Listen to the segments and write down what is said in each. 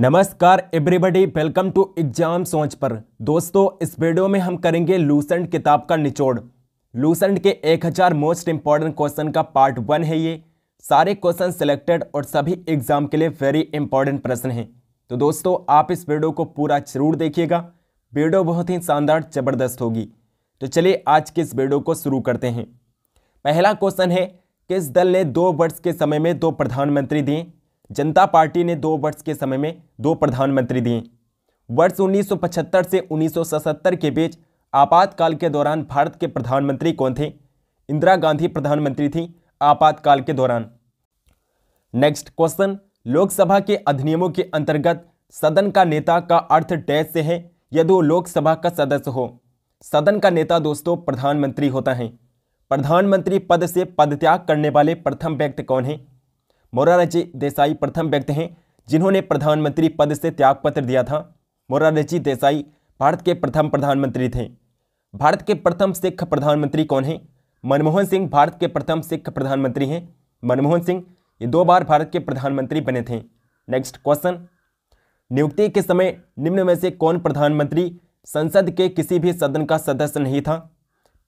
नमस्कार everybody welcome to exam सोच पर दोस्तों इस वीडियो में हम करेंगे लूसेंट किताब का निचोड़ लूसेंट के 1000 मोस्ट इंपॉर्टेंट क्वेश्चन का पार्ट वन है ये सारे क्वेश्चन सिलेक्टेड और सभी एग्जाम के लिए वेरी इंपॉर्टेंट प्रश्न हैं तो दोस्तों आप इस वीडियो को पूरा जरूर देखिएगा वीडियो बहुत ही शानदार जबरदस्त होगी तो चलिए आज के इस वीडियो को शुरू करते हैं पहला क्वेश्चन है किस दल ने दो वर्ष के समय में दो प्रधानमंत्री दिए जनता पार्टी ने दो वर्ष के समय में दो प्रधानमंत्री दिए वर्ष 1975 से 1977 के बीच आपातकाल के दौरान भारत के प्रधानमंत्री कौन थे इंदिरा गांधी प्रधानमंत्री थी आपातकाल के दौरान नेक्स्ट क्वेश्चन लोकसभा के अधिनियमों के अंतर्गत सदन का नेता का अर्थ डैश से है यदि वो लोकसभा का सदस्य हो सदन का नेता दोस्तों प्रधानमंत्री होता है प्रधानमंत्री पद से पदत्याग करने वाले प्रथम व्यक्ति कौन है मोरारजी देसाई प्रथम व्यक्ति हैं जिन्होंने प्रधानमंत्री पद से त्यागपत्र दिया था मोरारजी देसाई भारत के प्रथम प्रधानमंत्री थे भारत के प्रथम सिख प्रधानमंत्री कौन हैं मनमोहन सिंह भारत के प्रथम सिख प्रधानमंत्री हैं मनमोहन सिंह ये दो बार भारत के प्रधानमंत्री बने थे नेक्स्ट क्वेश्चन नियुक्ति के समय निम्न में से कौन प्रधानमंत्री संसद के किसी भी सदन का सदस्य नहीं था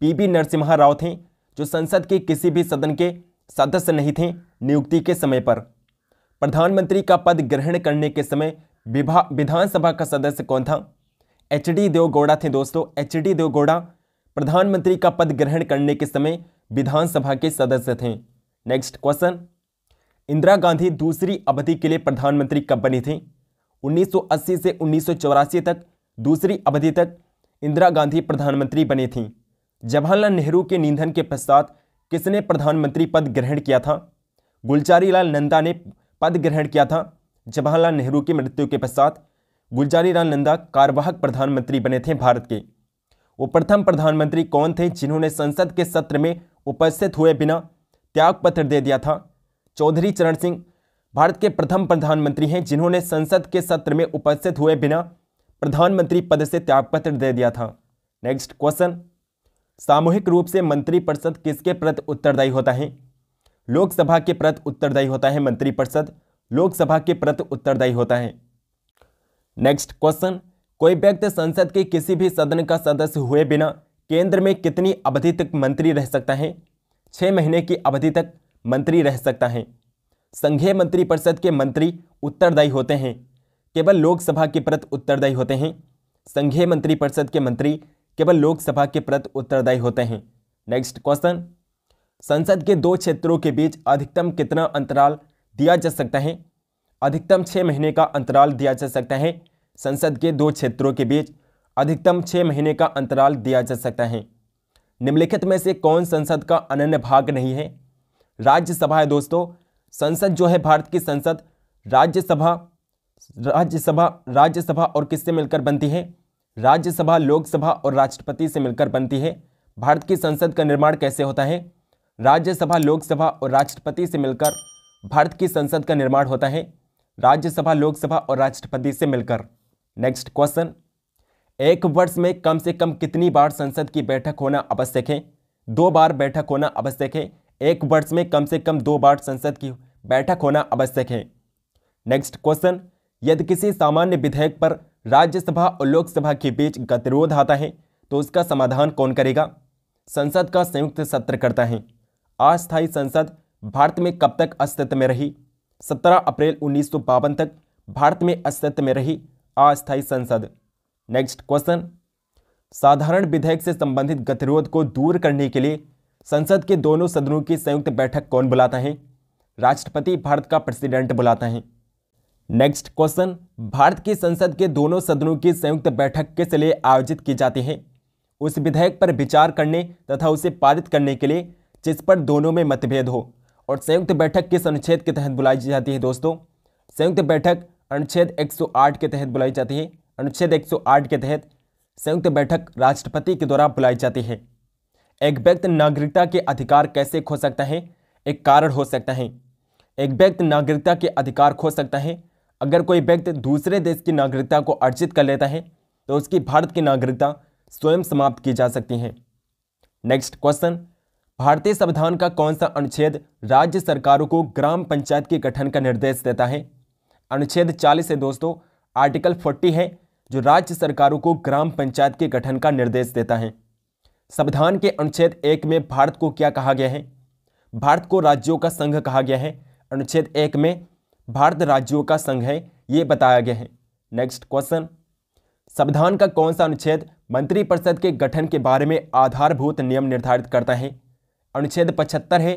पीबी नरसिम्हा राव थे जो संसद के किसी भी सदन के सदस्य नहीं थे नियुक्ति के समय पर प्रधानमंत्री का पद ग्रहण करने के समय विभा विधानसभा का सदस्य कौन था एच डी देवगौड़ा थे दोस्तों एच डी देवगौड़ा प्रधानमंत्री का पद ग्रहण करने के समय विधानसभा के सदस्य थे नेक्स्ट क्वेश्चन इंदिरा गांधी दूसरी अवधि के लिए प्रधानमंत्री कब बनी थी 1980 से उन्नीस तक दूसरी अवधि तक इंदिरा गांधी प्रधानमंत्री बनी थी जवाहरलाल नेहरू के निधन के पश्चात किसने प्रधानमंत्री पद ग्रहण किया था गुलजारी लाल नंदा ने पद ग्रहण किया था जवाहरलाल नेहरू की मृत्यु के पश्चात गुलजारी लाल नंदा कार्यवाहक प्रधानमंत्री बने थे भारत के वो प्रथम प्रधानमंत्री कौन थे जिन्होंने संसद के सत्र में उपस्थित हुए बिना त्यागपत्र दे दिया था चौधरी चरण सिंह भारत के प्रथम प्रधानमंत्री हैं जिन्होंने संसद के सत्र में उपस्थित हुए बिना प्रधानमंत्री पद से त्यागपत्र दे दिया था नेक्स्ट क्वेश्चन सामूहिक रूप से मंत्रिपरिषद किसके प्रति उत्तरदायी होता है लोकसभा के प्रति उत्तरदायी होता है मंत्रिपरिषद लोकसभा के प्रति उत्तरदायी होता है नेक्स्ट क्वेश्चन कोई व्यक्ति संसद के किसी भी सदन का सदस्य हुए बिना केंद्र में कितनी अवधि तक मंत्री रह सकता है छः महीने की अवधि तक मंत्री रह सकता है संघीय मंत्रिपरिषद के मंत्री उत्तरदायी होते हैं केवल लोकसभा के प्रति उत्तरदायी होते हैं संघीय मंत्रिपरिषद के मंत्री केवल लोकसभा के प्रति उत्तरदायी होते हैं नेक्स्ट क्वेश्चन संसद के दो क्षेत्रों के बीच अधिकतम कितना अंतराल दिया जा सकता है अधिकतम छः महीने का अंतराल दिया जा सकता है संसद के दो क्षेत्रों के बीच अधिकतम छः महीने का अंतराल दिया जा सकता है निम्नलिखित में से कौन संसद का अनन्य भाग नहीं है राज्यसभा है दोस्तों संसद जो है भारत की संसद राज्यसभा राज्यसभा राज्यसभा और किससे मिलकर बनती है राज्यसभा लोकसभा और राष्ट्रपति से मिलकर बनती है भारत की संसद का निर्माण कैसे होता है राज्यसभा लोकसभा और राष्ट्रपति से मिलकर भारत की संसद का निर्माण होता है राज्यसभा लोकसभा और राष्ट्रपति से मिलकर नेक्स्ट क्वेश्चन एक वर्ष में कम से कम कितनी बार संसद की बैठक होना आवश्यक है दो बार बैठक होना आवश्यक है एक वर्ष में कम से कम दो बार संसद की बैठक होना आवश्यक है नेक्स्ट क्वेश्चन यदि किसी सामान्य विधेयक पर राज्यसभा और लोकसभा के बीच गतिरोध आता है तो उसका समाधान कौन करेगा संसद का संयुक्त सत्र करता है अस्थायी संसद भारत में कब तक अस्तित्व में रही 17 अप्रैल उन्नीस तक भारत में अस्तित्व में रही अस्थायी संसद नेक्स्ट क्वेश्चन साधारण विधेयक से संबंधित गतिरोध को दूर करने के लिए संसद के दोनों सदनों की संयुक्त बैठक कौन बुलाता है राष्ट्रपति भारत का प्रेसिडेंट बुलाता है नेक्स्ट क्वेश्चन भारत की संसद के दोनों सदनों की संयुक्त बैठक किस लिए आयोजित की जाती है उस विधेयक पर विचार करने तथा उसे पारित करने के लिए जिस पर दोनों में मतभेद हो और संयुक्त बैठक किस अनुच्छेद के तहत बुलाई जाती है दोस्तों संयुक्त बैठक अनुच्छेद 108 के तहत बुलाई जाती है अनुच्छेद 108 के तहत संयुक्त बैठक राष्ट्रपति के द्वारा बुलाई जाती है एक व्यक्ति नागरिकता के अधिकार कैसे खो सकता है एक कारण हो सकता है एक व्यक्ति नागरिकता के अधिकार खो सकता है अगर कोई व्यक्ति दूसरे देश की नागरिकता को अर्जित कर लेता है तो उसकी भारत की नागरिकता स्वयं समाप्त की जा सकती है नेक्स्ट क्वेश्चन भारतीय संविधान का कौन सा अनुच्छेद राज्य सरकारों को ग्राम पंचायत के गठन का निर्देश देता है अनुच्छेद 40 है दोस्तों आर्टिकल 40 है जो राज्य सरकारों को ग्राम पंचायत के गठन का निर्देश देता है संविधान के अनुच्छेद एक में भारत को क्या कहा गया है भारत को राज्यों का संघ कहा गया है अनुच्छेद एक में भारत राज्यों का संघ है ये बताया गया है नेक्स्ट क्वेश्चन संविधान का कौन सा अनुच्छेद मंत्रिपरिषद के गठन के बारे में आधारभूत नियम निर्धारित करता है अनुच्छेद पचहत्तर है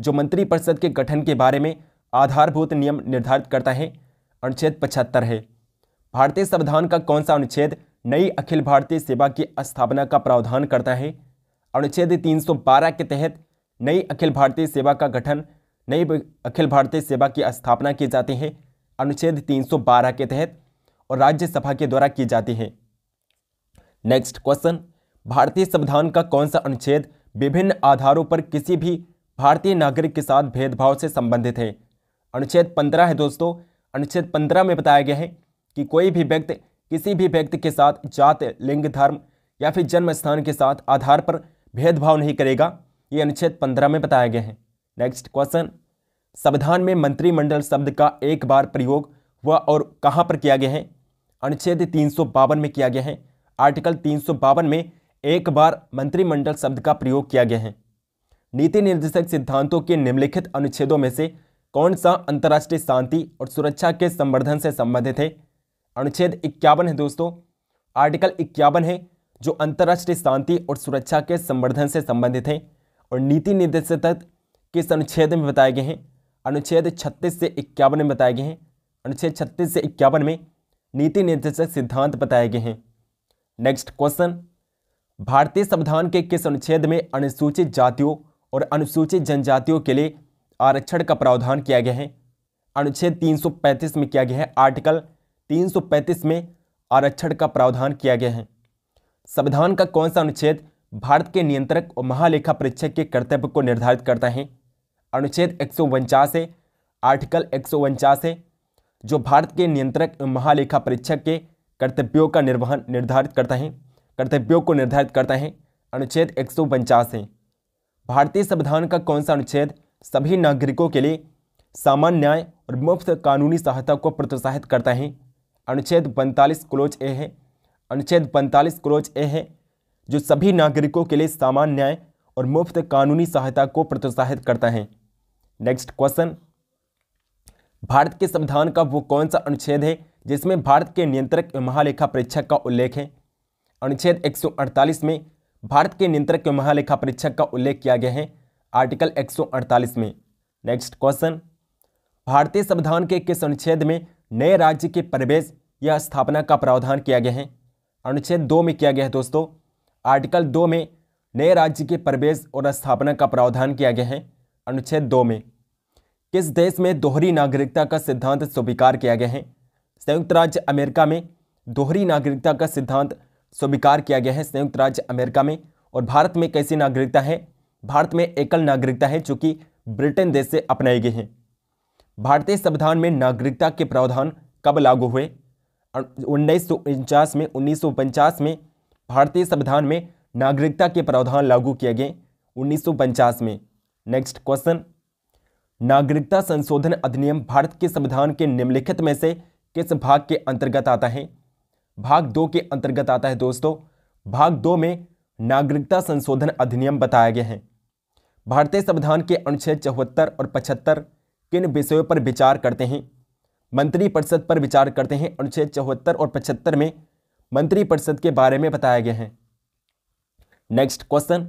जो मंत्रिपरिषद के गठन के बारे में आधारभूत नियम निर्धारित करता है अनुच्छेद पचहत्तर है भारतीय संविधान का कौन सा अनुच्छेद नई अखिल भारतीय सेवा की स्थापना का प्रावधान करता है अनुच्छेद 312 के तहत नई अखिल भारतीय सेवा का गठन नई अखिल भारतीय सेवा की स्थापना की जाती है अनुच्छेद 312 के तहत और राज्यसभा के द्वारा की जाती है नेक्स्ट क्वेश्चन भारतीय संविधान का कौन सा अनुच्छेद विभिन्न आधारों पर किसी भी भारतीय नागरिक के साथ भेदभाव से संबंधित है अनुच्छेद पंद्रह है दोस्तों अनुच्छेद पंद्रह में बताया गया है कि कोई भी व्यक्ति किसी भी व्यक्ति के साथ जात लिंग धर्म या फिर जन्म स्थान के साथ आधार पर भेदभाव नहीं करेगा ये अनुच्छेद पंद्रह में बताया गया है नेक्स्ट क्वेश्चन संविधान में मंत्रिमंडल शब्द का एक बार प्रयोग व और कहाँ पर किया गया है अनुच्छेद तीन में किया गया है आर्टिकल तीन में एक बार मंत्रिमंडल शब्द का प्रयोग किया गया है नीति निर्देशक सिद्धांतों के निम्नलिखित अनुच्छेदों में से कौन सा अंतर्राष्ट्रीय शांति और सुरक्षा के संवर्धन से संबंधित है अनुच्छेद इक्यावन है दोस्तों आर्टिकल इक्यावन है जो अंतर्राष्ट्रीय शांति और सुरक्षा के संवर्धन से संबंधित है और नीति निर्देशक किस अनुच्छेद में बताए गए हैं अनुच्छेद छत्तीस से इक्यावन में बताए गए हैं अनुच्छेद छत्तीस से इक्यावन में नीति निर्देशक सिद्धांत बताए गए हैं नेक्स्ट क्वेश्चन भारतीय संविधान के किस अनुच्छेद में अनुसूचित जातियों और अनुसूचित जनजातियों के लिए आरक्षण का प्रावधान किया गया है अनुच्छेद 335 में किया गया है आर्टिकल 335 में आरक्षण का प्रावधान किया गया है संविधान का कौन सा अनुच्छेद भारत के नियंत्रक और महालेखा परीक्षक के कर्तव्य को निर्धारित करता है अनुच्छेद एक है आर्टिकल एक है जो भारत के नियंत्रक महालेखा परीक्षक के कर्तव्यों का निर्वहन निर्धारित करता है कर्तव्यों को निर्धारित करता है अनुच्छेद एक सौ है भारतीय संविधान का कौन सा अनुच्छेद सभी नागरिकों के लिए सामान्य न्याय और मुफ्त कानूनी सहायता को प्रोत्साहित करता है अनुच्छेद पैंतालीस क्लोज ए है अनुच्छेद पैंतालीस क्लोज ए है जो सभी नागरिकों के लिए सामान्य न्याय और मुफ्त कानूनी सहायता को प्रोत्साहित करता है नेक्स्ट क्वेश्चन भारत के संविधान का वो कौन सा अनुच्छेद है जिसमें भारत के नियंत्रक महालेखा परीक्षक का उल्लेख है अनुच्छेद 148 में भारत के नियंत्रक के महालेखा परीक्षक का उल्लेख किया गया है आर्टिकल 148 में नेक्स्ट क्वेश्चन भारतीय संविधान के किस अनुच्छेद में नए राज्य के प्रवेश या स्थापना का प्रावधान किया गया है अनुच्छेद दो में किया गया है दोस्तों आर्टिकल दो में नए राज्य के प्रवेश और स्थापना का प्रावधान किया गया है अनुच्छेद दो में किस देश में दोहरी नागरिकता का सिद्धांत स्वीकार किया गया है संयुक्त राज्य अमेरिका में दोहरी नागरिकता का सिद्धांत स्वीकार किया गया है संयुक्त राज्य अमेरिका में और भारत में कैसी नागरिकता है भारत में एकल नागरिकता है जो कि ब्रिटेन देश से अपनाई गई है भारतीय संविधान में नागरिकता के प्रावधान कब लागू हुए उन्नीस में उन्नीस में भारतीय संविधान में नागरिकता के प्रावधान लागू किए गए उन्नीस में नेक्स्ट क्वेश्चन नागरिकता संशोधन अधिनियम भारत के संविधान के निम्नलिखित में से किस भाग के अंतर्गत आता है भाग दो के अंतर्गत आता है दोस्तों भाग दो में नागरिकता संशोधन अधिनियम बताया गया है भारतीय संविधान के अनुच्छेद चौहत्तर और पचहत्तर किन विषयों पर विचार करते हैं मंत्रिपरिषद पर विचार करते हैं अनुच्छेद चौहत्तर और पचहत्तर में मंत्रिपरिषद के बारे में बताया गया है नेक्स्ट क्वेश्चन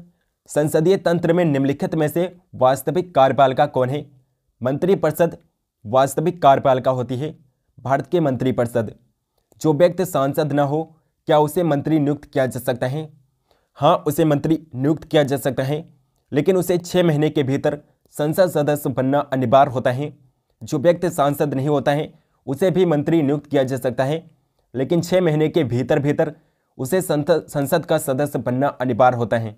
संसदीय तंत्र में निम्नलिखित में से वास्तविक कार्यपालिका कौन है मंत्रिपरिषद वास्तविक कार्यपालिका होती है भारत के मंत्रिपरिषद जो व्यक्ति सांसद ना हो क्या उसे मंत्री नियुक्त किया जा सकता है हाँ उसे मंत्री नियुक्त किया जा सकता है लेकिन उसे छः महीने के भीतर संसद सदस्य बनना अनिवार्य होता है जो व्यक्ति सांसद नहीं होता है उसे भी मंत्री नियुक्त किया जा सकता है लेकिन छः महीने के भीतर भीतर उसे संसद का सदस्य बनना अनिवार्य होता है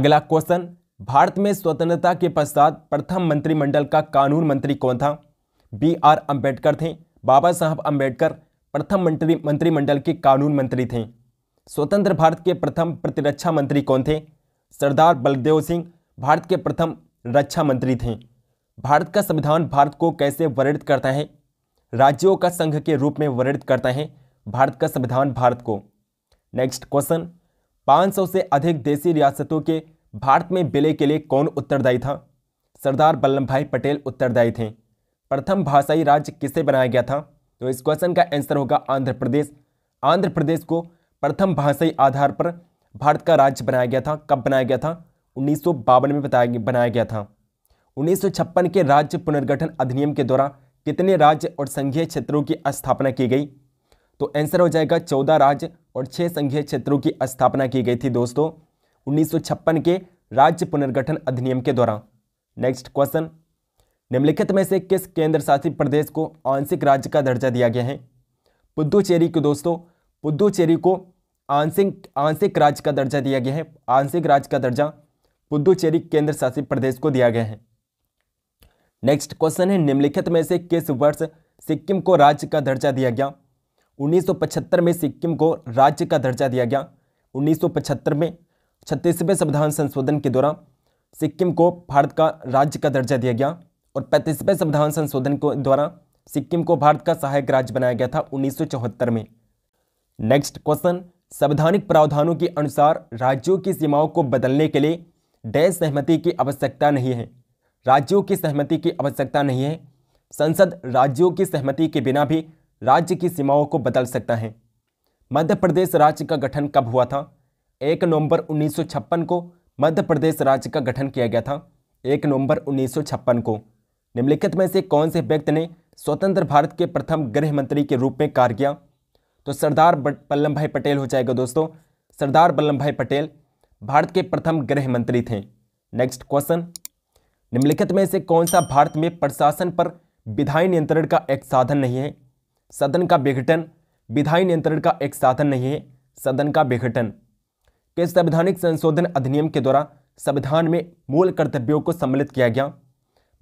अगला क्वेश्चन भारत में स्वतंत्रता के पश्चात प्रथम मंत्रिमंडल का कानून मंत्री कौन था बी आर अम्बेडकर थे बाबा साहब अम्बेडकर प्रथम मंत्री मंत्रिमंडल के कानून मंत्री थे स्वतंत्र भारत के प्रथम प्रतिरक्षा मंत्री कौन थे सरदार बलदेव सिंह भारत के प्रथम रक्षा मंत्री थे भारत का संविधान भारत को कैसे वर्णित करता है राज्यों का संघ के रूप में वर्णित करता है भारत का संविधान भारत को नेक्स्ट क्वेश्चन 500 से अधिक देसी रियासतों के भारत में विलय के लिए कौन उत्तरदायी था सरदार वल्लभ भाई पटेल उत्तरदायी थे प्रथम भाषाई राज्य किसे बनाया गया था तो इस क्वेश्चन का आंसर होगा आंध्र प्रदेश आंध्र प्रदेश को प्रथम भाषाई आधार पर भारत का राज्य बनाया गया था कब बनाया गया था उन्नीस में बताया बनाया गया था उन्नीस के राज्य पुनर्गठन अधिनियम के द्वारा कितने राज्य और संघीय क्षेत्रों की स्थापना की गई तो आंसर हो जाएगा चौदह राज्य और छः संघीय क्षेत्रों की स्थापना की गई थी दोस्तों उन्नीस के राज्य पुनर्गठन अधिनियम के द्वारा नेक्स्ट क्वेश्चन निम्नलिखित में से किस केंद्र शासित प्रदेश को आंशिक राज्य का दर्जा दिया गया है पुदुचेरी को दोस्तों पुद्दुचेरी को आंशिक आंशिक राज्य का दर्जा दिया गया है आंशिक राज्य का दर्जा पुदुचेरी केंद्र शासित प्रदेश को दिया गया है नेक्स्ट क्वेश्चन है निम्नलिखित में से किस वर्ष सिक्किम को राज्य का दर्जा दिया गया 1975 में सिक्किम को राज्य का दर्जा दिया गया 1975 में छत्तीसवें संविधान संशोधन के दौरान सिक्किम को भारत का राज्य का दर्जा दिया गया और पैंतीसवें संविधान संशोधन के द्वारा सिक्किम को भारत का सहायक राज्य बनाया गया था उन्नीस में नेक्स्ट क्वेश्चन संवैधानिक प्रावधानों के अनुसार राज्यों की सीमाओं को बदलने के लिए डय सहमति की आवश्यकता नहीं है राज्यों की सहमति की आवश्यकता नहीं है संसद राज्यों की सहमति के बिना भी राज्य की सीमाओं को बदल सकता है मध्य प्रदेश राज्य का गठन कब हुआ था एक नवंबर 1956 को मध्य प्रदेश राज्य का गठन किया गया था एक नवंबर 1956 को निम्नलिखित में से कौन से व्यक्ति ने स्वतंत्र भारत के प्रथम गृह मंत्री के रूप में कार्य किया तो सरदार वल्लभ भाई पटेल हो जाएगा दोस्तों सरदार वल्लभ भाई पटेल भारत के प्रथम गृह मंत्री थे नेक्स्ट क्वेश्चन निम्नलिखित में से कौन सा भारत में प्रशासन पर विधायी नियंत्रण का एक साधन नहीं है सदन का विघटन विधायी नियंत्रण का एक साधन नहीं है सदन का विघटन के संवैधानिक संशोधन अधिनियम के द्वारा संविधान में मूल कर्तव्यों को सम्मिलित किया गया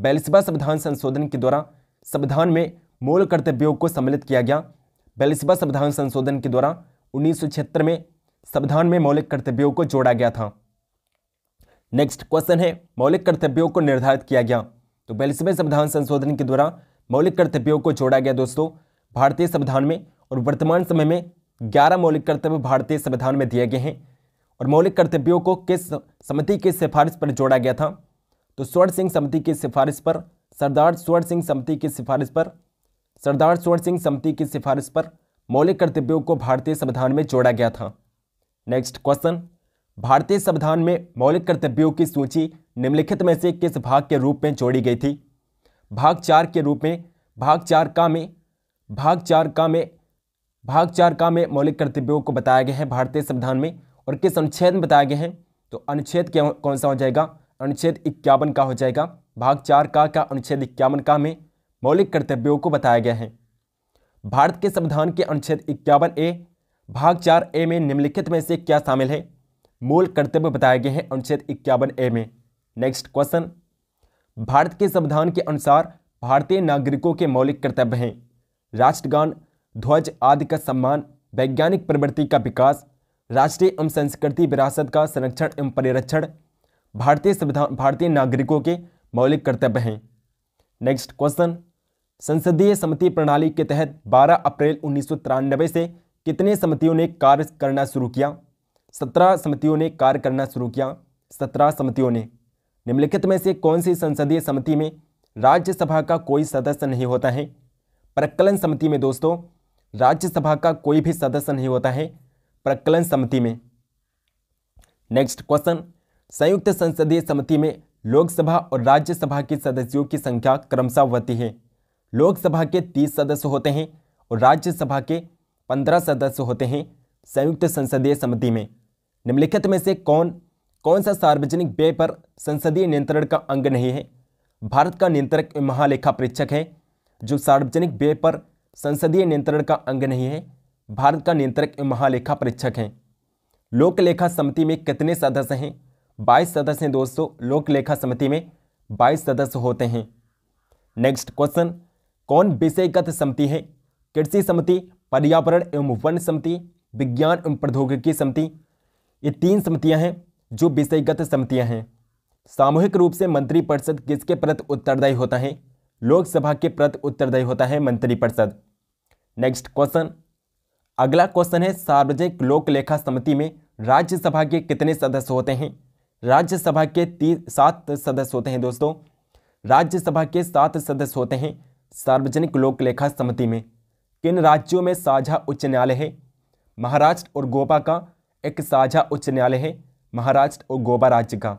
बैलिसबा संविधान संशोधन के द्वारा संविधान में मूल कर्तव्यों को सम्मिलित किया गया बैलिसबा संविधान संशोधन के द्वारा उन्नीस में संविधान में मौलिक कर्तव्यों को जोड़ा गया था नेक्स्ट क्वेश्चन है मौलिक कर्तव्यों को निर्धारित किया गया तो बैलिसबे संविधान संशोधन के द्वारा मौलिक कर्तव्यों को जोड़ा गया दोस्तों भारतीय संविधान में और वर्तमान समय में ग्यारह मौलिक कर्तव्य भारतीय संविधान में दिए गए हैं और मौलिक कर्तव्यों को किस समिति की सिफारिश पर जोड़ा गया था तो स्वर्ण सिंह समिति की सिफारिश पर सरदार स्वर्ण सिंह समिति की सिफारिश पर सरदार स्वर्ण सिंह समिति की सिफारिश पर मौलिक कर्तव्यों को भारतीय संविधान में जोड़ा गया था नेक्स्ट क्वेश्चन भारतीय संविधान में मौलिक कर्तव्यों की सूची निम्नलिखित में से किस भाग के रूप में जोड़ी गई थी भाग चार के रूप में भाग चार का में भाग चार का में भाग चार का में मौलिक कर्तव्यों को बताया गया है भारतीय संविधान में और किस अनुच्छेद में बताया गया है तो अनुच्छेद कौन सा हो जाएगा अनुच्छेद इक्यावन का हो जाएगा भाग चार का का अनुच्छेद इक्यावन का में मौलिक कर्तव्यों को बताया गया है भारत के संविधान के अनुच्छेद इक्यावन ए भाग चार ए में निम्नलिखित में से क्या शामिल है मूल कर्तव्य बताए गए हैं अनुच्छेद इक्यावन ए में नेक्स्ट क्वेश्चन भारत के संविधान के अनुसार भारतीय नागरिकों के मौलिक कर्तव्य हैं राष्ट्रगान ध्वज आदि का सम्मान वैज्ञानिक प्रवृत्ति का विकास राष्ट्रीय एवं संस्कृति विरासत का संरक्षण एवं परिरक्षण भारतीय संविधान भारतीय नागरिकों के मौलिक कर्तव्य हैं नेक्स्ट क्वेश्चन संसदीय समिति प्रणाली के तहत 12 अप्रैल उन्नीस से कितने समितियों ने कार्य करना शुरू किया सत्रह समितियों ने कार्य करना शुरू किया सत्रह समितियों ने निम्नलिखित में से कौन सी संसदीय समिति में राज्यसभा का कोई सदस्य नहीं होता है प्रकलन समिति में दोस्तों राज्यसभा का कोई भी सदस्य नहीं होता है प्रकलन समिति में नेक्स्ट क्वेश्चन संयुक्त संसदीय समिति में लोकसभा और राज्यसभा के सदस्यों की संख्या क्रमशः होती है लोकसभा के तीस सदस्य होते हैं और राज्यसभा के पंद्रह सदस्य होते हैं संयुक्त संसदीय समिति में निम्नलिखित में से कौन कौन सा सार्वजनिक व्यय पर संसदीय नियंत्रण का अंग नहीं है भारत का नियंत्रक महालेखा परीक्षक है जो सार्वजनिक व्यय पर संसदीय नियंत्रण का अंग नहीं है भारत का नियंत्रक महालेखा परीक्षक है लोकलेखा समिति में कितने सदस्य हैं बाईस सदस्य हैं दोस्तों लोक लेखा समिति में बाईस सदस्य होते हैं नेक्स्ट क्वेश्चन कौन विषयगत समिति है कृषि समिति पर्यावरण एवं वन समिति विज्ञान एवं प्रौद्योगिकी समिति ये तीन समितियां हैं जो विषयगत समितियां हैं सामूहिक रूप से मंत्रिपरिषद किसके प्रति उत्तरदायी होता है लोकसभा के प्रति उत्तरदायी होता है मंत्रिपरिषद नेक्स्ट क्वेश्चन अगला क्वेश्चन है सार्वजनिक लोक लेखा समिति में राज्यसभा के कितने सदस्य होते हैं राज्यसभा के तीन सात सदस्य होते हैं दोस्तों राज्यसभा के सात सदस्य होते हैं सार्वजनिक लोक लेखा समिति में किन राज्यों में साझा उच्च न्यायालय है महाराष्ट्र और गोवा का एक साझा उच्च न्यायालय है महाराष्ट्र और गोवा राज्य का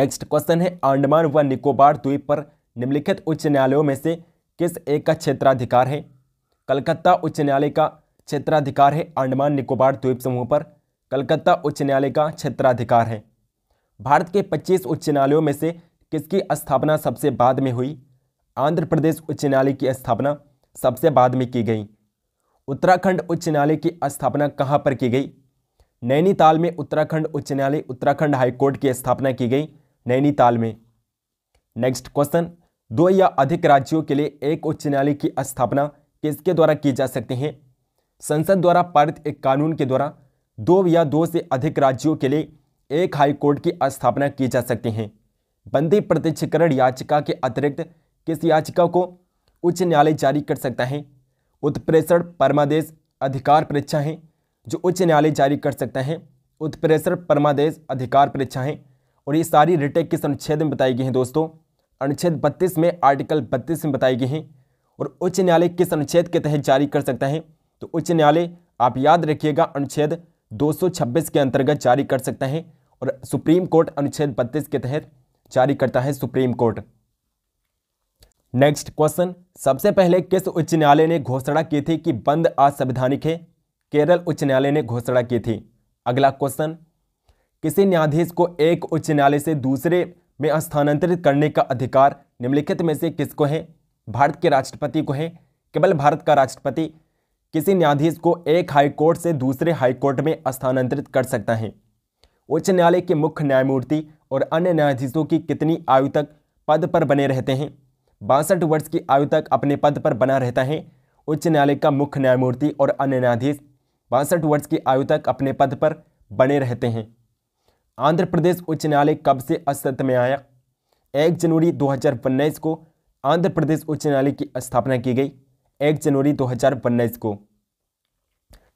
नेक्स्ट क्वेश्चन है अंडमान व निकोबार द्वीप पर निम्नलिखित उच्च न्यायालयों में से किस एक का क्षेत्राधिकार है कलकत्ता उच्च न्यायालय का क्षेत्राधिकार है अंडमान निकोबार द्वीप समूह पर कलकत्ता उच्च न्यायालय का क्षेत्राधिकार है भारत के 25 उच्च न्यायालयों में से किसकी स्थापना सबसे बाद में हुई आंध्र प्रदेश उच्च न्यायालय की स्थापना सबसे बाद में की गई उत्तराखंड उच्च न्यायालय की स्थापना कहाँ पर की गई नैनीताल में उत्तराखंड उच्च न्यायालय उत्तराखंड हाईकोर्ट की स्थापना की गई नैनीताल में नेक्स्ट क्वेश्चन दो या अधिक राज्यों के लिए एक उच्च न्यायालय की स्थापना किसके द्वारा की जा सकती है संसद द्वारा पारित एक कानून के द्वारा दो या दो से अधिक राज्यों के लिए एक हाई कोर्ट की स्थापना की जा सकती है बंदी प्रत्यक्षीकरण याचिका के अतिरिक्त किस याचिका को उच्च न्यायालय जारी कर सकता है उत्प्रेषण परमादेश अधिकार परीक्षा है जो उच्च न्यायालय जारी कर सकता है उत्प्रेषण परमादेश अधिकार परीक्षा है और ये सारी रिटेक किस अनुच्छेद में बताई गई हैं दोस्तों अनुच्छेद बत्तीस में आर्टिकल बत्तीस में बताई गई हैं और उच्च न्यायालय किस अनुच्छेद के तहत जारी कर सकता है तो उच्च न्यायालय आप याद रखिएगा अनुच्छेद 226 के अंतर्गत जारी कर सकता है और सुप्रीम कोर्ट अनुच्छेद 32 के तहत जारी करता है सुप्रीम कोर्ट नेक्स्ट क्वेश्चन सबसे पहले किस उच्च न्यायालय ने घोषणा की थी कि बंद असंवैधानिक है केरल उच्च न्यायालय ने घोषणा की थी अगला क्वेश्चन किसी न्यायाधीश को एक उच्च न्यायालय से दूसरे में स्थानांतरित करने का अधिकार निम्नलिखित में से किसको है भारत के राष्ट्रपति को है केवल भारत का राष्ट्रपति किसी न्यायाधीश को एक हाई कोर्ट से दूसरे हाई कोर्ट में स्थानांतरित कर सकता है उच्च न्यायालय के मुख्य न्यायमूर्ति और अन्य न्यायाधीशों की कितनी आयु तक पद पर बने रहते हैं बासठ वर्ष की आयु तक अपने पद पर बना रहता है उच्च न्यायालय का मुख्य न्यायमूर्ति और अन्य न्यायाधीश बासठ वर्ष की आयु तक अपने पद पर बने रहते हैं आंध्र प्रदेश उच्च न्यायालय कब से अस्तित्व में आया एक जनवरी दो को आंध्र प्रदेश उच्च न्यायालय की स्थापना की गई एक जनवरी दो को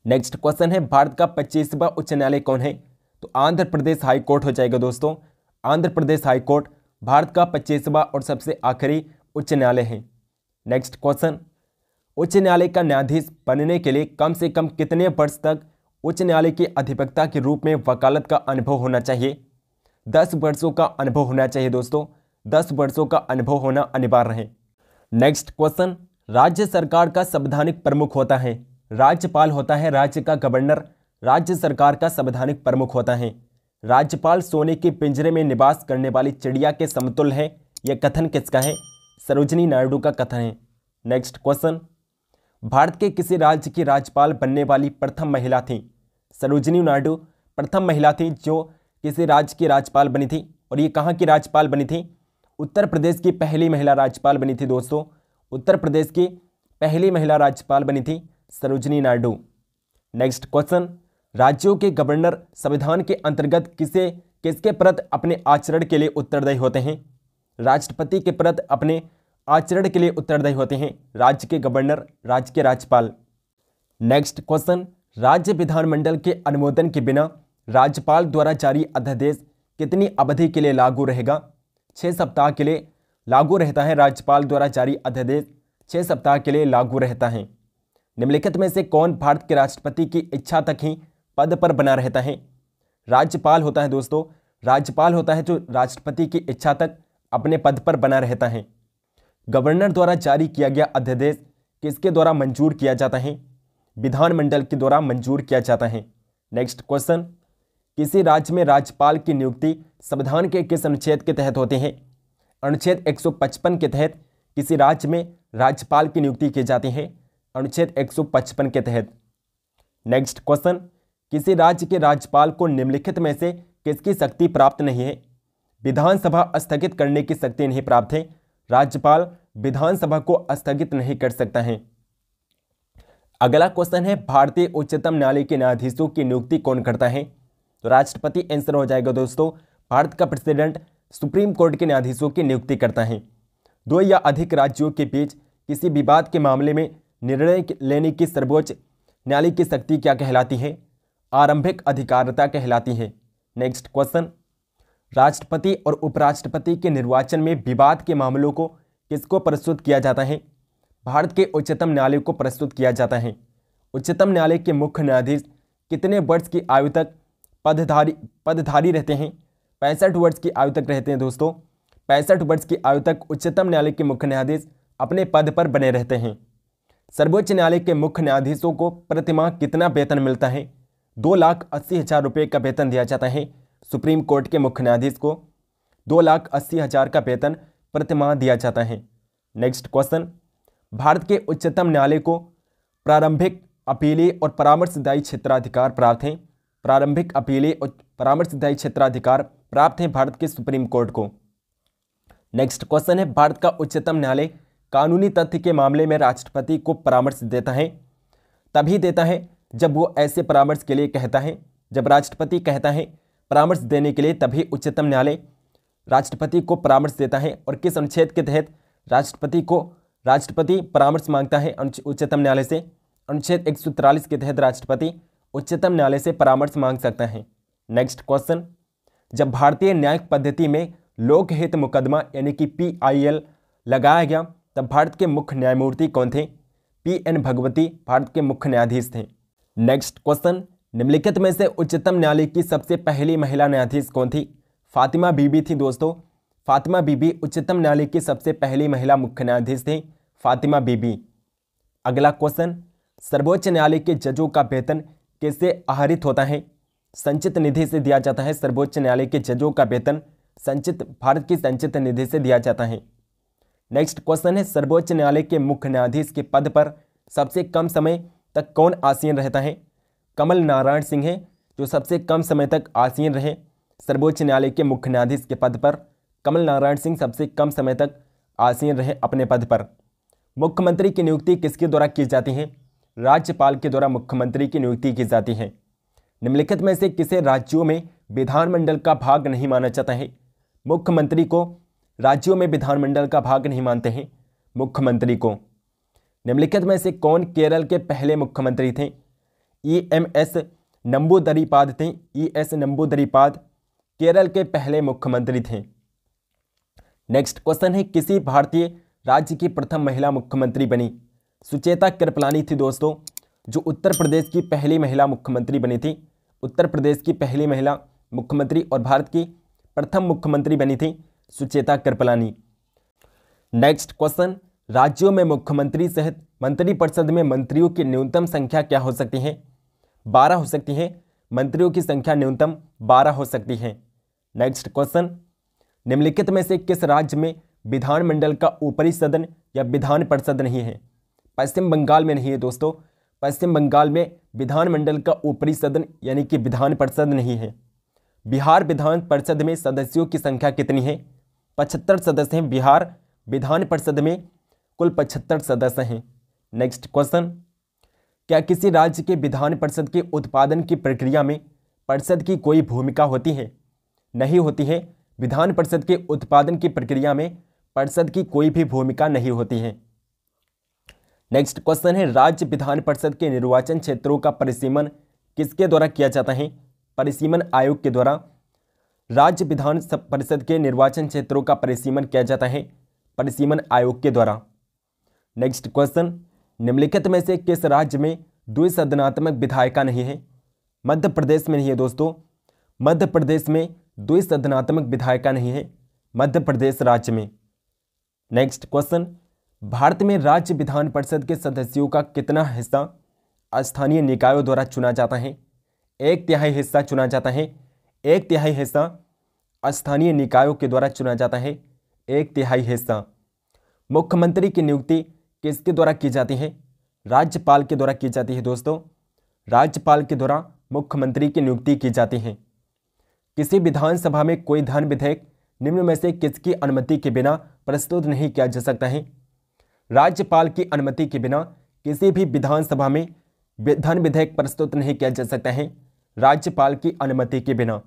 नेक्स्ट क्वेश्चन है भारत का पच्चीसवा उच्च न्यायालय कौन है तो आंध्र प्रदेश हाई कोर्ट हो जाएगा दोस्तों आंध्र प्रदेश हाई कोर्ट भारत का पच्चीसवा और सबसे आखिरी उच्च न्यायालय है नेक्स्ट क्वेश्चन उच्च न्यायालय का न्यायाधीश बनने के लिए कम से कम कितने वर्ष तक उच्च न्यायालय के अधिवक्ता के रूप में वकालत का अनुभव होना चाहिए दस वर्षों का अनुभव होना चाहिए दोस्तों दस वर्षों का अनुभव होना अनिवार्य है नेक्स्ट क्वेश्चन राज्य सरकार का संवैधानिक प्रमुख होता है राज्यपाल होता है राज्य का गवर्नर राज्य सरकार का संवैधानिक प्रमुख होता है राज्यपाल सोने के पिंजरे में निवास करने वाली चिड़िया के समतुल है यह कथन किसका है सरोजनी नायडू का कथन है नेक्स्ट क्वेश्चन भारत के किसी राज्य की राज्यपाल बनने वाली प्रथम महिला थी सरोजनी नायडू प्रथम महिला थी जो किसी राज्य की राज्यपाल बनी थी और ये कहाँ की राज्यपाल बनी थी उत्तर प्रदेश की पहली महिला राज्यपाल बनी थी दोस्तों उत्तर प्रदेश की पहली महिला राज्यपाल बनी थी सरोजनी नायडू नेक्स्ट क्वेश्चन राज्यों के गवर्नर संविधान के अंतर्गत किसे किसके प्रति अपने आचरण के लिए उत्तरदायी होते हैं राष्ट्रपति के प्रति अपने आचरण के लिए उत्तरदायी होते हैं राज्य के गवर्नर राज्य के राज्यपाल नेक्स्ट क्वेश्चन राज्य विधानमंडल के अनुमोदन के बिना राज्यपाल द्वारा जारी अध्यादेश कितनी अवधि के लिए लागू रहेगा छः सप्ताह के लिए लागू रहता है राज्यपाल द्वारा जारी अध्यादेश छः सप्ताह के लिए लागू रहता है निम्नलिखित में से कौन भारत के राष्ट्रपति की इच्छा तक ही पद पर बना रहता है राज्यपाल होता है दोस्तों राज्यपाल होता है जो राष्ट्रपति की इच्छा तक अपने पद पर बना रहता है गवर्नर द्वारा जारी किया गया अध्यादेश किसके द्वारा मंजूर किया जाता है विधानमंडल के द्वारा मंजूर किया जाता है नेक्स्ट क्वेश्चन किसी राज्य में राज्यपाल की नियुक्ति संविधान के किस अनुच्छेद के तहत होते हैं अनुच्छेद 155 के तहत किसी राज्य में राज्यपाल की नियुक्ति की जाती है अनुच्छेद 155 के तहत नेक्स्ट क्वेश्चन किसी राज्य के राज्यपाल को निम्नलिखित में से किसकी शक्ति प्राप्त नहीं है विधानसभा स्थगित करने की शक्ति नहीं प्राप्त है राज्यपाल विधानसभा को स्थगित नहीं कर सकता है अगला क्वेश्चन है भारतीय उच्चतम न्यायालय के न्यायाधीशों की नियुक्ति कौन करता है तो राष्ट्रपति आंसर हो जाएगा दोस्तों भारत का प्रेसिडेंट सुप्रीम कोर्ट के न्यायाधीशों की नियुक्ति करता है दो या अधिक राज्यों के बीच किसी विवाद के मामले में निर्णय लेने की सर्वोच्च न्यायालय की शक्ति क्या कहलाती है आरंभिक अधिकारता कहलाती है नेक्स्ट क्वेश्चन राष्ट्रपति और उपराष्ट्रपति के निर्वाचन में विवाद के मामलों को किसको प्रस्तुत किया जाता है भारत के उच्चतम न्यायालय को प्रस्तुत किया जाता है उच्चतम न्यायालय के मुख्य न्यायाधीश कितने वर्ष की आयु तक पदधारी पदधारी रहते हैं पैंसठ वर्ष की आयु तक रहते हैं दोस्तों पैंसठ वर्ष की आयु तक उच्चतम न्यायालय के मुख्य न्यायाधीश अपने पद पर बने रहते हैं सर्वोच्च न्यायालय के मुख्य न्यायाधीशों को प्रतिमाह कितना वेतन मिलता है दो लाख अस्सी हज़ार रुपये का वेतन दिया जाता है सुप्रीम कोर्ट के मुख्य न्यायाधीश को दो लाख अस्सी हज़ार का वेतन प्रतिमाह दिया जाता है नेक्स्ट क्वेश्चन भारत के उच्चतम न्यायालय को प्रारंभिक अपीली और परामर्शदायी क्षेत्राधिकार प्राप्त हैं प्रारंभिक अपीली और परामर्शदायी क्षेत्राधिकार प्राप्त हैं भारत के सुप्रीम कोर्ट को नेक्स्ट क्वेश्चन है भारत का उच्चतम न्यायालय कानूनी तथ्य के मामले में राष्ट्रपति को परामर्श देता है तभी देता है जब वो ऐसे परामर्श के लिए कहता है जब राष्ट्रपति कहता है परामर्श देने के लिए तभी उच्चतम न्यायालय राष्ट्रपति को परामर्श देता है और किस अनुच्छेद के तहत राष्ट्रपति को राष्ट्रपति परामर्श मांगता है उच्चतम न्यायालय से अनुच्छेद एक के तहत राष्ट्रपति उच्चतम न्यायालय से परामर्श मांग सकता है नेक्स्ट क्वेश्चन जब भारतीय न्यायिक पद्धति में लोकहित मुकदमा यानी कि पीआईएल लगाया गया तब भारत के मुख्य न्यायमूर्ति कौन थे पी एन भगवती भारत के मुख्य न्यायाधीश थे नेक्स्ट क्वेश्चन निम्नलिखित में से उच्चतम न्यायालय की सबसे पहली महिला न्यायाधीश कौन थी फातिमा बीबी थी दोस्तों फातिमा बीबी उच्चतम न्यायालय की सबसे पहली महिला मुख्य न्यायाधीश थी फातिमा बीबी अगला क्वेश्चन सर्वोच्च न्यायालय के जजों का वेतन कैसे आहरित होता है संचित निधि से दिया जाता है सर्वोच्च न्यायालय के जजों का वेतन संचित भारत की संचित निधि से दिया जाता है नेक्स्ट क्वेश्चन है सर्वोच्च न्यायालय के मुख्य न्यायाधीश के पद पर सबसे कम समय तक कौन आसीन रहता है कमल नारायण सिंह है जो सबसे कम समय तक आसीन रहे सर्वोच्च न्यायालय के मुख्य न्यायाधीश के पद पर कमल नारायण सिंह सबसे कम समय तक आसीन रहे अपने पद पर मुख्यमंत्री की नियुक्ति किसके द्वारा की जाती है राज्यपाल के द्वारा मुख्यमंत्री की नियुक्ति की जाती है निम्नलिखित में से किसे राज्यों में विधानमंडल का भाग नहीं माना जाता है मुख्यमंत्री को राज्यों में विधानमंडल का भाग नहीं मानते हैं मुख्यमंत्री को निम्नलिखित में से कौन केरल के पहले मुख्यमंत्री थे ई एम एस नंबूदरीपाद थे ई एस नंबूदरीपाद केरल के पहले मुख्यमंत्री थे नेक्स्ट क्वेश्चन है किसी भारतीय राज्य की प्रथम महिला मुख्यमंत्री बनी सुचेता कृपलानी थी दोस्तों जो उत्तर प्रदेश की पहली महिला मुख्यमंत्री बनी थी उत्तर प्रदेश की पहली महिला मुख्यमंत्री और भारत की प्रथम मुख्यमंत्री बनी थी सुचेता कृपलानी नेक्स्ट क्वेश्चन राज्यों में मुख्यमंत्री सहित मंत्रिपरिषद में मंत्रियों की न्यूनतम संख्या क्या हो सकती है बारह हो सकती है मंत्रियों की संख्या न्यूनतम बारह हो सकती है नेक्स्ट क्वेश्चन निम्नलिखित में से किस राज्य में विधानमंडल का ऊपरी सदन या विधान परिषद नहीं है पश्चिम बंगाल में नहीं है दोस्तों पश्चिम बंगाल में विधानमंडल का ऊपरी सदन यानी कि विधान परिषद नहीं है बिहार विधान परिषद में सदस्यों की संख्या कितनी है पचहत्तर सदस्य हैं बिहार विधान परिषद में कुल पचहत्तर सदस्य हैं नेक्स्ट क्वेश्चन क्या किसी राज्य के विधान परिषद के उत्पादन की प्रक्रिया में परिषद की कोई भूमिका होती है नहीं होती है विधान परिषद के उत्पादन की प्रक्रिया में परिषद की कोई भी भूमिका नहीं होती है नेक्स्ट क्वेश्चन है राज्य विधान परिषद के निर्वाचन क्षेत्रों का परिसीमन किसके द्वारा किया जाता है परिसीमन आयोग के द्वारा राज्य विधान परिषद के निर्वाचन क्षेत्रों का परिसीमन किया जाता है परिसीमन आयोग के द्वारा नेक्स्ट क्वेश्चन निम्नलिखित में से किस राज्य में द्विसदनात्मक विधायिका नहीं है मध्य प्रदेश में नहीं है दोस्तों मध्य प्रदेश में द्विसदनात्मक विधायिका नहीं है मध्य प्रदेश राज्य में नेक्स्ट क्वेश्चन भारत में राज्य विधान परिषद के सदस्यों का कितना हिस्सा स्थानीय निकायों द्वारा चुना जाता है एक तिहाई हिस्सा चुना जाता है एक तिहाई हिस्सा स्थानीय निकायों के द्वारा चुना जाता है एक तिहाई हिस्सा मुख्यमंत्री की नियुक्ति किसके द्वारा की जाती है राज्यपाल के द्वारा की जाती है दोस्तों राज्यपाल के द्वारा मुख्यमंत्री की नियुक्ति की जाती है किसी विधानसभा में कोई धन विधेयक निम्न में से किसकी अनुमति के बिना प्रस्तुत नहीं किया जा सकता है राज्यपाल की अनुमति के बिना किसी भी विधानसभा में धन विधेयक प्रस्तुत नहीं किया जा सकता है राज्यपाल की अनुमति के बिना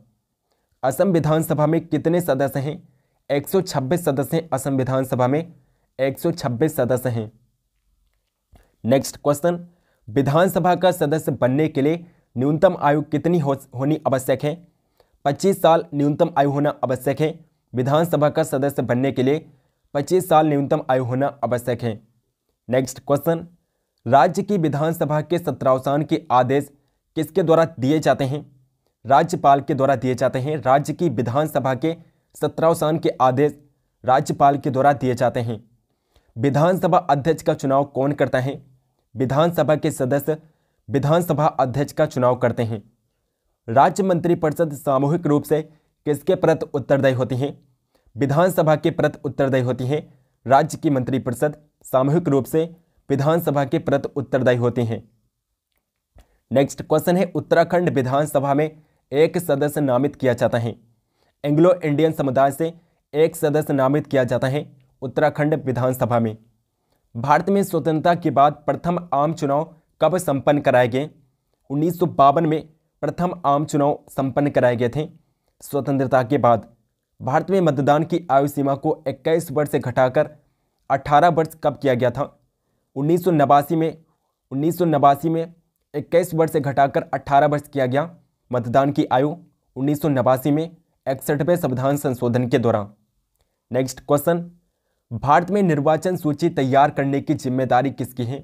असम विधानसभा में कितने सदस्य हैं 126 सदस्य असम विधानसभा में 126 सदस्य हैं नेक्स्ट क्वेश्चन विधानसभा का सदस्य बनने के लिए न्यूनतम आयु कितनी हो, होनी आवश्यक है 25 साल न्यूनतम आयु होना आवश्यक है विधानसभा का सदस्य बनने के लिए पच्चीस साल न्यूनतम आयु होना आवश्यक है नेक्स्ट क्वेश्चन राज्य की विधानसभा के सत्रावसान के आदेश किसके द्वारा दिए जाते हैं राज्यपाल के द्वारा दिए जाते हैं राज्य की विधानसभा के सत्रावसान के आदेश राज्यपाल के द्वारा दिए जाते हैं विधानसभा अध्यक्ष का चुनाव कौन करता है विधानसभा के सदस्य विधानसभा अध्यक्ष का चुनाव करते हैं राज्य मंत्रिपरिषद सामूहिक रूप से किसके प्रति उत्तरदायी होती हैं विधानसभा के प्रति उत्तरदायी होती है राज्य की मंत्रिपरिषद सामूहिक रूप से विधानसभा के प्रति उत्तरदायी होती हैं नेक्स्ट क्वेश्चन है उत्तराखंड विधानसभा में एक सदस्य नामित किया जाता है एंग्लो इंडियन समुदाय से एक सदस्य नामित किया जाता है उत्तराखंड विधानसभा में भारत में स्वतंत्रता के बाद प्रथम आम चुनाव कब संपन्न कराए गए उन्नीस में प्रथम आम चुनाव संपन्न कराए गए थे स्वतंत्रता के बाद भारत में मतदान की आयु सीमा को 21 वर्ष से घटाकर 18 वर्ष कब किया गया था उन्नीस में उन्नीस में 21 वर्ष से घटाकर 18 वर्ष किया गया मतदान की आयु उन्नीस में इकसठवें संविधान संशोधन के दौरान नेक्स्ट क्वेश्चन भारत में निर्वाचन सूची तैयार करने की जिम्मेदारी किसकी है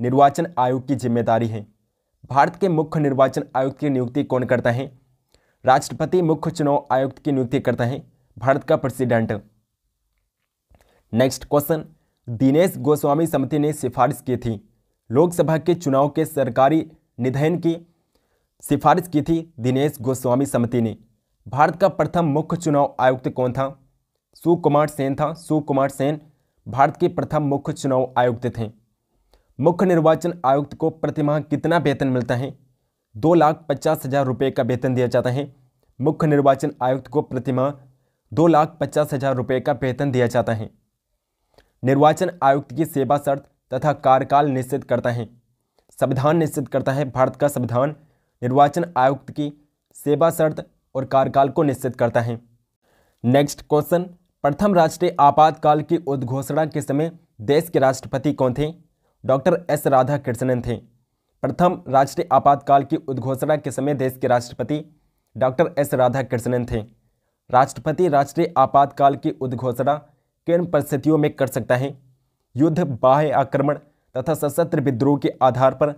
निर्वाचन आयोग की जिम्मेदारी है भारत के मुख्य निर्वाचन आयुक्त की नियुक्ति कौन करता है राष्ट्रपति मुख्य चुनाव आयुक्त की नियुक्ति करता है भारत का president next question Dinesh Goswami समिति ने सिफारिश की थी लोकसभा के चुनाव के सरकारी निधयन की सिफारिश की थी दिनेश गोस्वामी समिति ने भारत का प्रथम मुख्य चुनाव आयुक्त कौन था सुकुमार सेन था सुकुमार सेन भारत के प्रथम मुख्य चुनाव आयुक्त थे मुख्य निर्वाचन आयुक्त को प्रतिमाह कितना वेतन मिलता है दो लाख पचास हजार रुपये का वेतन दिया जाता है मुख्य निर्वाचन आयुक्त को प्रतिमाह दो लाख पचास हजार रुपये का वेतन दिया जाता है निर्वाचन आयुक्त की सेवा शर्त तथा कार्यकाल निश्चित करता है संविधान निश्चित करता है भारत का संविधान निर्वाचन आयुक्त की सेवा शर्त और कार्यकाल को निश्चित करता है नेक्स्ट क्वेश्चन प्रथम राष्ट्रीय आपातकाल की उद्घोषणा के समय देश के राष्ट्रपति कौन थे डॉक्टर एस राधा कृष्णन थे प्रथम राष्ट्रीय आपातकाल की उद्घोषणा के समय देश के राष्ट्रपति डॉक्टर एस राधा कृष्णन थे राष्ट्रपति राष्ट्रीय आपातकाल की उद्घोषणा किन परिस्थितियों में कर सकता है युद्ध बाह्य आक्रमण तथा सशस्त्र विद्रोह के आधार पर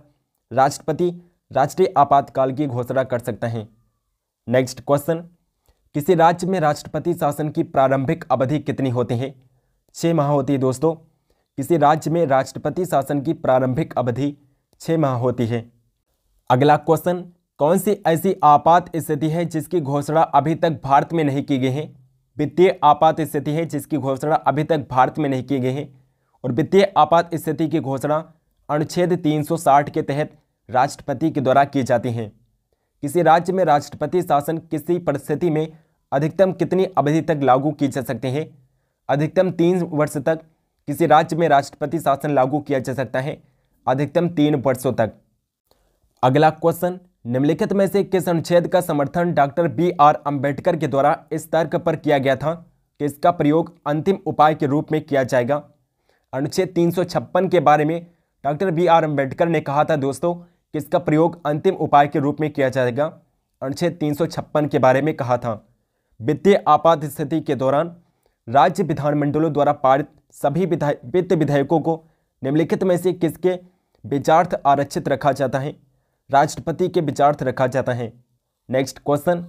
राष्ट्रपति राष्ट्रीय आपातकाल की घोषणा कर सकते हैं नेक्स्ट क्वेश्चन किसी राज्य में राष्ट्रपति शासन की प्रारंभिक अवधि कितनी होती है छः माह होती है दोस्तों किसी राज्य में राष्ट्रपति शासन की प्रारंभिक अवधि छः माह होती है अगला क्वेश्चन कौन सी ऐसी आपात स्थिति है जिसकी घोषणा अभी तक भारत में नहीं की गई है वित्तीय आपात स्थिति है जिसकी घोषणा अभी तक भारत में नहीं की गई है और वित्तीय आपात स्थिति की घोषणा अनुच्छेद 360 के तहत राष्ट्रपति के द्वारा की जाती हैं किसी राज्य में राष्ट्रपति शासन किसी परिस्थिति में अधिकतम कितनी अवधि तक लागू की जा सकते हैं अधिकतम तीन वर्ष तक किसी राज्य में राष्ट्रपति शासन लागू किया जा सकता है अधिकतम तीन वर्षों तक अगला क्वेश्चन निम्नलिखित में से किस अनुच्छेद का समर्थन डॉक्टर बी आर अम्बेडकर के द्वारा इस तर्क पर किया गया था कि इसका प्रयोग अंतिम उपाय के रूप में किया जाएगा अनुच्छेद तीन के बारे में डॉक्टर बी आर अम्बेडकर ने कहा था दोस्तों कि इसका प्रयोग अंतिम उपाय के रूप में किया जाएगा अनुच्छेद तीन के बारे में कहा था वित्तीय आपात स्थिति के दौरान राज्य विधानमंडलों द्वारा पारित सभी विधायक वित्त विधेयकों को निम्नलिखित में से किसके विचार्थ आरक्षित रखा जाता है राष्ट्रपति के विचार्थ रखा जाता है नेक्स्ट क्वेश्चन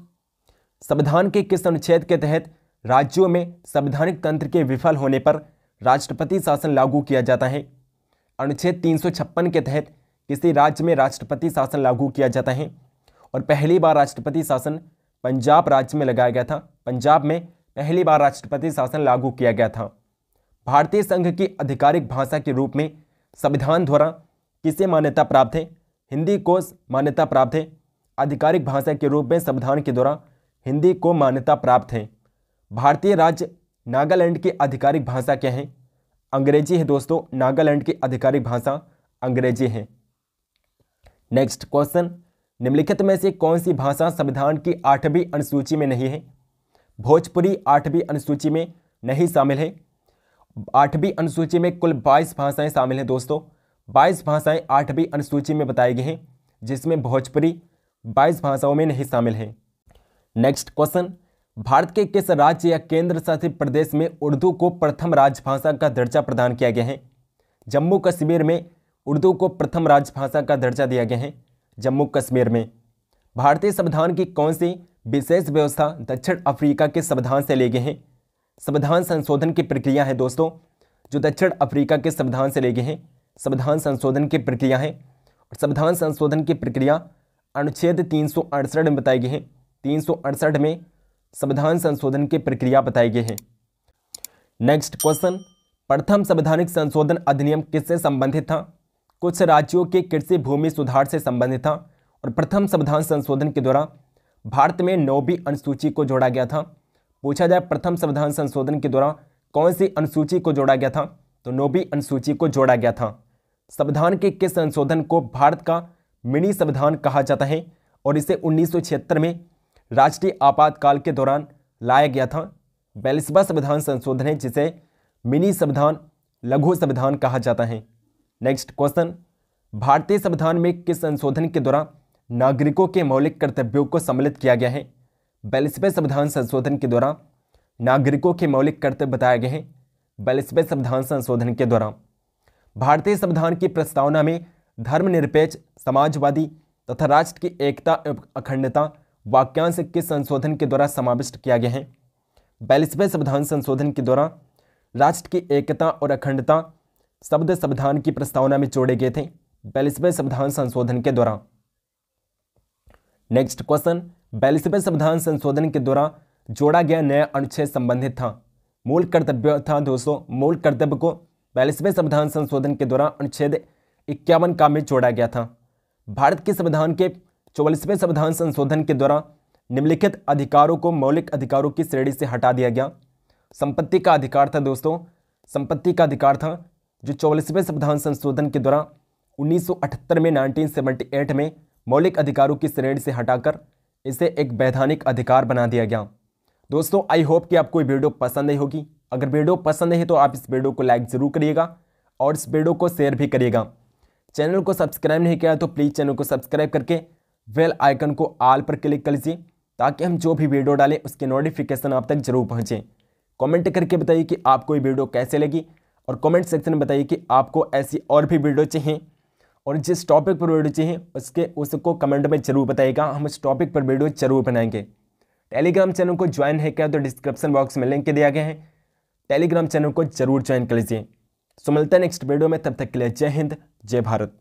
संविधान के किस अनुच्छेद के तहत राज्यों में संवैधानिक तंत्र के विफल होने पर राष्ट्रपति शासन लागू किया जाता है अनुच्छेद तीन के तहत किसी राज्य में राष्ट्रपति शासन लागू किया जाता है और पहली बार राष्ट्रपति शासन पंजाब राज्य में लगाया गया था पंजाब में पहली बार राष्ट्रपति शासन लागू किया गया था भारतीय संघ की आधिकारिक भाषा के रूप में संविधान द्वारा किसे मान्यता प्राप्त है हिंदी को मान्यता प्राप्त है आधिकारिक भाषा के रूप में संविधान के द्वारा हिंदी को मान्यता प्राप्त है भारतीय राज्य नागालैंड की आधिकारिक भाषा क्या है अंग्रेजी है दोस्तों नागालैंड की आधिकारिक भाषा अंग्रेजी है नेक्स्ट क्वेश्चन निम्नलिखित में से कौन सी भाषा संविधान की आठवीं अनुसूची में नहीं है भोजपुरी आठवीं अनुसूची में नहीं शामिल है आठवीं अनुसूची में कुल बाईस भाषाएं शामिल हैं दोस्तों बाईस भाषाएं आठवीं अनुसूची में बताई गई हैं जिसमें भोजपुरी बाईस भाषाओं में नहीं शामिल है नेक्स्ट क्वेश्चन भारत के किस राज्य या केंद्र शासित प्रदेश में उर्दू को प्रथम राजभाषा का दर्जा प्रदान किया गया है जम्मू कश्मीर में उर्दू को प्रथम राजभाषा का दर्जा दिया गया है जम्मू कश्मीर में भारतीय संविधान की कौन सी विशेष व्यवस्था दक्षिण अफ्रीका के संविधान से ले गए हैं संविधान संशोधन की प्रक्रिया है दोस्तों जो दक्षिण अफ्रीका के संविधान से ले गए हैं संविधान संशोधन की प्रक्रिया है और संविधान संशोधन की प्रक्रिया अनुच्छेद तीन में बताई गई है तीन में संविधान संशोधन की प्रक्रिया बताई गई है नेक्स्ट क्वेश्चन प्रथम संवैधानिक संशोधन अधिनियम किससे संबंधित था कुछ राज्यों के कृषि भूमि सुधार से संबंधित था और प्रथम संविधान संशोधन के द्वारा भारत में नौवीं अनुसूची को जोड़ा गया था पूछा जाए प्रथम संविधान संशोधन के द्वारा कौन सी अनुसूची को जोड़ा गया था तो नौवीं अनुसूची को जोड़ा गया था संविधान के किस संशोधन को भारत का मिनी संविधान कहा जाता है और इसे उन्नीस में राष्ट्रीय आपातकाल के दौरान लाया गया था बयालीसवा संविधान संशोधन है जिसे मिनी संविधान लघु संविधान कहा जाता है नेक्स्ट क्वेश्चन भारतीय संविधान में किस संशोधन के द्वारा नागरिकों के मौलिक कर्तव्यों को सम्मिलित किया गया है बयालीसवें संविधान संशोधन के द्वारा नागरिकों के मौलिक कर्तव्य बताए गए हैं बयालीसवें संविधान संशोधन के द्वारा भारतीय संविधान की प्रस्तावना में धर्मनिरपेक्ष समाजवादी तथा राष्ट्र की एकता अखंडता वाक्यांश के संशोधन के द्वारा समाविष्ट किया गया है बैलिसवे संविधान संशोधन के द्वारा राष्ट्र की एकता और अखंडता शब्द संविधान की प्रस्तावना में जोड़े गए थे बैलिसवे संविधान संशोधन के द्वारा नेक्स्ट क्वेश्चन बैलिसवे संविधान संशोधन के द्वारा जोड़ा गया नया अनुच्छेद संबंधित था मूल कर्तव्य था दोस्तों मूल कर्तव्य को बयालीसवें संविधान संशोधन के दौरान अनुच्छेद इक्यावन का में जोड़ा गया था भारत के संविधान के चौवालीसवें संविधान संशोधन के द्वारा निम्नलिखित अधिकारों को मौलिक अधिकारों की श्रेणी से हटा दिया गया संपत्ति का अधिकार था दोस्तों संपत्ति का अधिकार था जो चौवालीसवें संविधान संशोधन के द्वारा 1978 में 1978 में मौलिक अधिकारों की श्रेणी से हटाकर इसे एक वैधानिक अधिकार बना दिया गया दोस्तों आई होप कि आपको ये वीडियो पसंद आई होगी अगर वीडियो पसंद है तो आप इस वीडियो को लाइक ज़रूर करिएगा और इस वीडियो को शेयर भी करिएगा चैनल को सब्सक्राइब नहीं किया तो प्लीज़ चैनल को सब्सक्राइब करके वेल आइकन को आल पर क्लिक कर लीजिए ताकि हम जो भी वीडियो डालें उसके नोटिफिकेशन आप तक जरूर पहुँचें कमेंट करके बताइए कि आपको ये वीडियो कैसे लगी और कमेंट सेक्शन में बताइए कि आपको ऐसी और भी वीडियो चाहिए और जिस टॉपिक पर वीडियो चाहिए उसके उसको कमेंट में ज़रूर बताइएगा हम उस टॉपिक पर वीडियो ज़रूर बनाएंगे टेलीग्राम चैनल को ज्वाइन है क्या तो डिस्क्रिप्शन बॉक्स में लिंक दिया गया है टेलीग्राम चैनल को जरूर ज्वाइन कर लीजिए सो मिलता है नेक्स्ट वीडियो में तब तक के लिए जय हिंद जय भारत